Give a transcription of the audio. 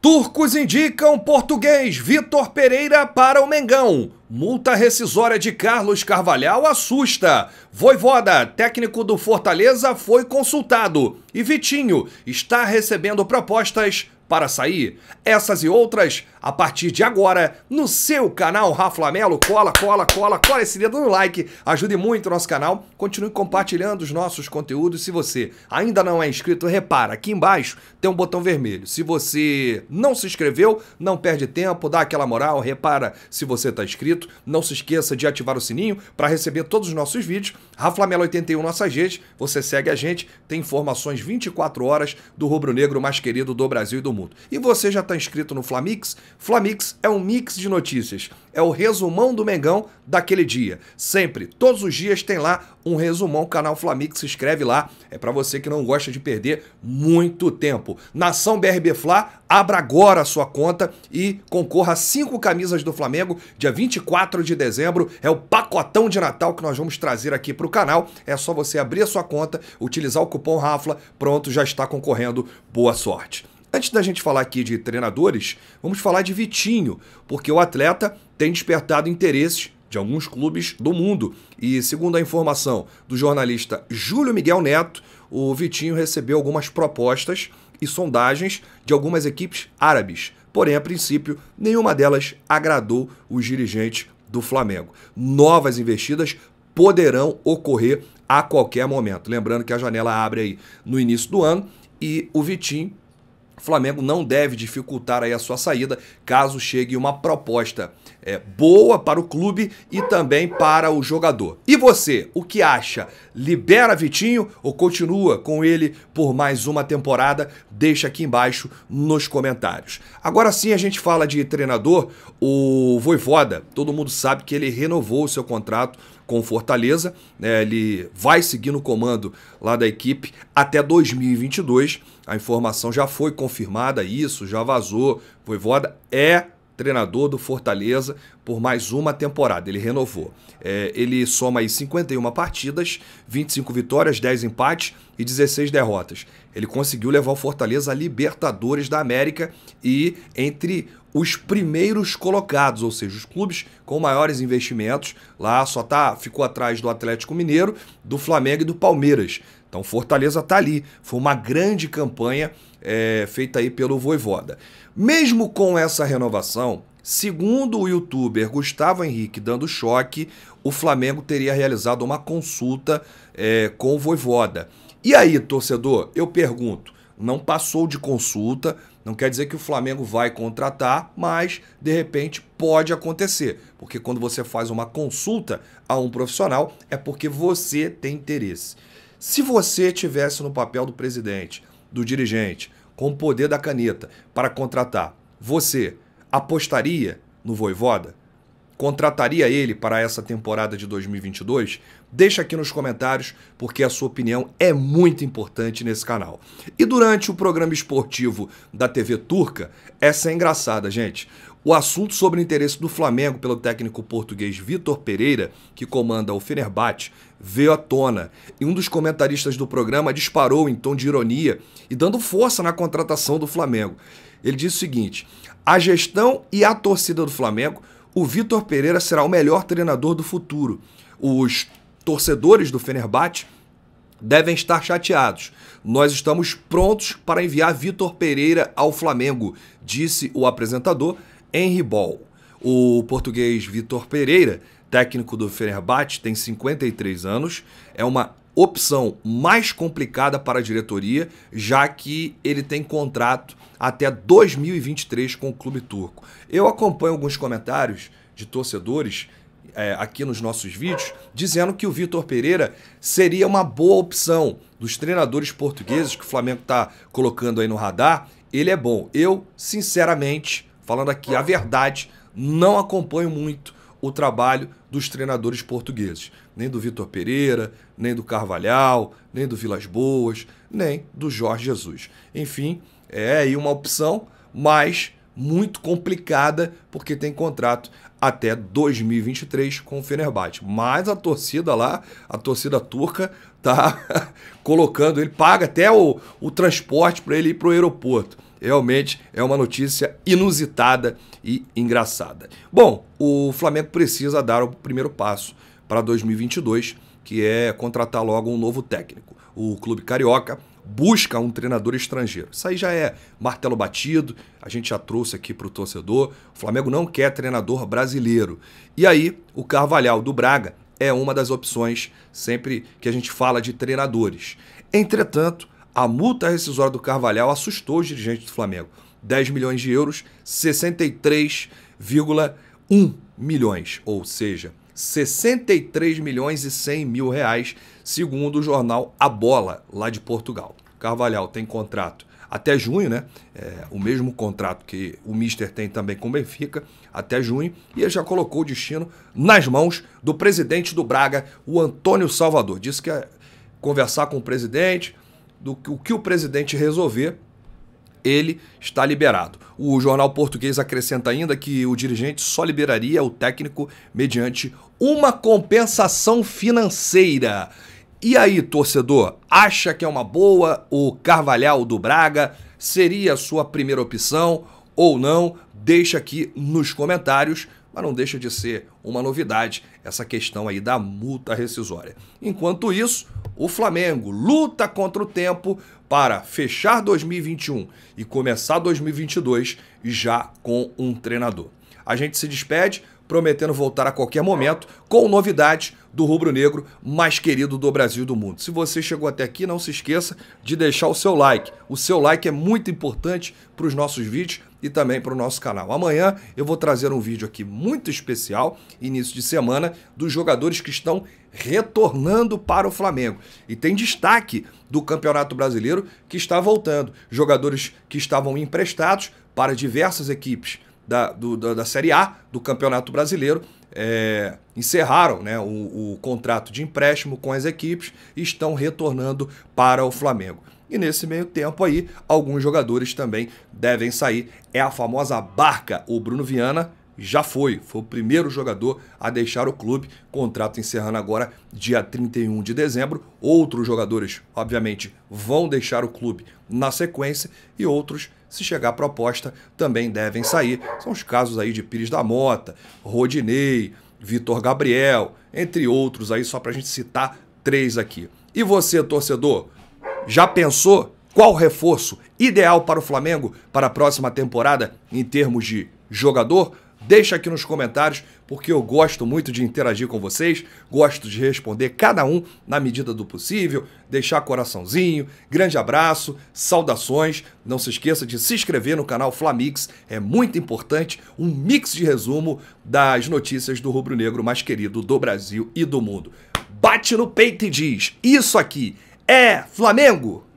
Turcos indicam português Vitor Pereira para o Mengão. Multa rescisória de Carlos Carvalhal assusta. Voivoda, técnico do Fortaleza, foi consultado. E Vitinho está recebendo propostas para sair? Essas e outras a partir de agora no seu canal Rafa Melo. Cola, cola, cola, cola esse dedo no like. Ajude muito o nosso canal. Continue compartilhando os nossos conteúdos. Se você ainda não é inscrito, repara, aqui embaixo tem um botão vermelho. Se você não se inscreveu, não perde tempo, dá aquela moral, repara se você está inscrito. Não se esqueça de ativar o sininho para receber todos os nossos vídeos. Rafa Melo 81 nossa gente Você segue a gente, tem informações 24 horas do rubro-negro mais querido do Brasil e do mundo mundo. E você já está inscrito no Flamix? Flamix é um mix de notícias. É o resumão do Mengão daquele dia. Sempre, todos os dias tem lá um resumão. Canal Flamix, se inscreve lá. É para você que não gosta de perder muito tempo. Nação BRB Fla, abra agora a sua conta e concorra a cinco camisas do Flamengo. Dia 24 de dezembro é o pacotão de Natal que nós vamos trazer aqui para o canal. É só você abrir a sua conta, utilizar o cupom RAFLA. Pronto, já está concorrendo. Boa sorte. Antes da gente falar aqui de treinadores, vamos falar de Vitinho, porque o atleta tem despertado interesses de alguns clubes do mundo. E segundo a informação do jornalista Júlio Miguel Neto, o Vitinho recebeu algumas propostas e sondagens de algumas equipes árabes. Porém, a princípio, nenhuma delas agradou os dirigentes do Flamengo. Novas investidas poderão ocorrer a qualquer momento. Lembrando que a janela abre aí no início do ano e o Vitinho o Flamengo não deve dificultar aí a sua saída caso chegue uma proposta é, boa para o clube e também para o jogador. E você, o que acha? Libera Vitinho ou continua com ele por mais uma temporada? Deixa aqui embaixo nos comentários. Agora sim a gente fala de treinador, o Voivoda, todo mundo sabe que ele renovou o seu contrato com Fortaleza, né? ele vai seguir no comando lá da equipe até 2022 a informação já foi confirmada, isso já vazou. Voivoda é treinador do Fortaleza por mais uma temporada. Ele renovou. É, ele soma aí 51 partidas, 25 vitórias, 10 empates e 16 derrotas. Ele conseguiu levar o Fortaleza a Libertadores da América e entre os primeiros colocados, ou seja, os clubes com maiores investimentos, lá só tá ficou atrás do Atlético Mineiro, do Flamengo e do Palmeiras. Então Fortaleza está ali. Foi uma grande campanha é, feita aí pelo Voivoda. Mesmo com essa renovação, segundo o youtuber Gustavo Henrique dando choque, o Flamengo teria realizado uma consulta é, com o Voivoda. E aí, torcedor, eu pergunto, não passou de consulta, não quer dizer que o Flamengo vai contratar, mas de repente pode acontecer, porque quando você faz uma consulta a um profissional é porque você tem interesse. Se você tivesse no papel do presidente, do dirigente, com o poder da caneta para contratar, você apostaria no Voivoda? contrataria ele para essa temporada de 2022? Deixa aqui nos comentários, porque a sua opinião é muito importante nesse canal. E durante o programa esportivo da TV Turca, essa é engraçada, gente. O assunto sobre o interesse do Flamengo pelo técnico português Vitor Pereira, que comanda o Fenerbahçe, veio à tona. E um dos comentaristas do programa disparou em tom de ironia e dando força na contratação do Flamengo. Ele disse o seguinte: a gestão e a torcida do Flamengo o Vitor Pereira será o melhor treinador do futuro. Os torcedores do Fenerbahçe devem estar chateados. Nós estamos prontos para enviar Vitor Pereira ao Flamengo, disse o apresentador Henry Ball. O português Vitor Pereira, técnico do Fenerbahçe, tem 53 anos, é uma opção mais complicada para a diretoria, já que ele tem contrato até 2023 com o clube turco. Eu acompanho alguns comentários de torcedores é, aqui nos nossos vídeos dizendo que o Vitor Pereira seria uma boa opção dos treinadores portugueses que o Flamengo está colocando aí no radar. Ele é bom. Eu, sinceramente, falando aqui a verdade, não acompanho muito o trabalho dos treinadores portugueses, nem do Vitor Pereira, nem do Carvalhal, nem do Vilas Boas, nem do Jorge Jesus. Enfim, é aí uma opção, mas muito complicada, porque tem contrato até 2023 com o Fenerbahçe. Mas a torcida lá, a torcida turca, tá colocando, ele paga até o, o transporte para ele ir para o aeroporto realmente é uma notícia inusitada e engraçada. Bom, o Flamengo precisa dar o primeiro passo para 2022, que é contratar logo um novo técnico. O clube carioca busca um treinador estrangeiro. Isso aí já é martelo batido, a gente já trouxe aqui para o torcedor. O Flamengo não quer treinador brasileiro. E aí, o Carvalhal do Braga é uma das opções sempre que a gente fala de treinadores. Entretanto, a multa rescisória do Carvalhal assustou os dirigentes do Flamengo. 10 milhões de euros, 63,1 milhões, ou seja, 63 milhões e 100 mil reais, segundo o jornal A Bola, lá de Portugal. Carvalhal tem contrato até junho, né? É, o mesmo contrato que o Mister tem também com o Benfica, até junho, e ele já colocou o destino nas mãos do presidente do Braga, o Antônio Salvador. Disse que ia conversar com o presidente, do que o, que o presidente resolver, ele está liberado. O jornal português acrescenta ainda que o dirigente só liberaria o técnico mediante uma compensação financeira. E aí, torcedor, acha que é uma boa o Carvalhal do Braga? Seria a sua primeira opção ou não? Deixa aqui nos comentários, mas não deixa de ser uma novidade essa questão aí da multa rescisória. Enquanto isso, o Flamengo luta contra o tempo para fechar 2021 e começar 2022 já com um treinador. A gente se despede prometendo voltar a qualquer momento com novidades do rubro-negro mais querido do Brasil e do mundo. Se você chegou até aqui, não se esqueça de deixar o seu like. O seu like é muito importante para os nossos vídeos e também para o nosso canal. Amanhã eu vou trazer um vídeo aqui muito especial, início de semana, dos jogadores que estão retornando para o Flamengo. E tem destaque do Campeonato Brasileiro que está voltando. Jogadores que estavam emprestados para diversas equipes da, do, da, da Série A, do Campeonato Brasileiro, é, encerraram né, o, o contrato de empréstimo com as equipes e estão retornando para o Flamengo. E nesse meio tempo aí, alguns jogadores também devem sair. É a famosa barca. O Bruno Viana já foi, foi o primeiro jogador a deixar o clube, contrato encerrando agora dia 31 de dezembro. Outros jogadores, obviamente, vão deixar o clube na sequência e outros, se chegar proposta, também devem sair. São os casos aí de Pires da Mota, Rodinei, Vitor Gabriel, entre outros aí, só para a gente citar três aqui. E você, torcedor, já pensou qual reforço ideal para o Flamengo para a próxima temporada em termos de jogador? Deixa aqui nos comentários, porque eu gosto muito de interagir com vocês, gosto de responder cada um na medida do possível, deixar coraçãozinho, grande abraço, saudações. Não se esqueça de se inscrever no canal Flamix, é muito importante, um mix de resumo das notícias do rubro-negro mais querido do Brasil e do mundo. Bate no peito e diz: Isso aqui é Flamengo!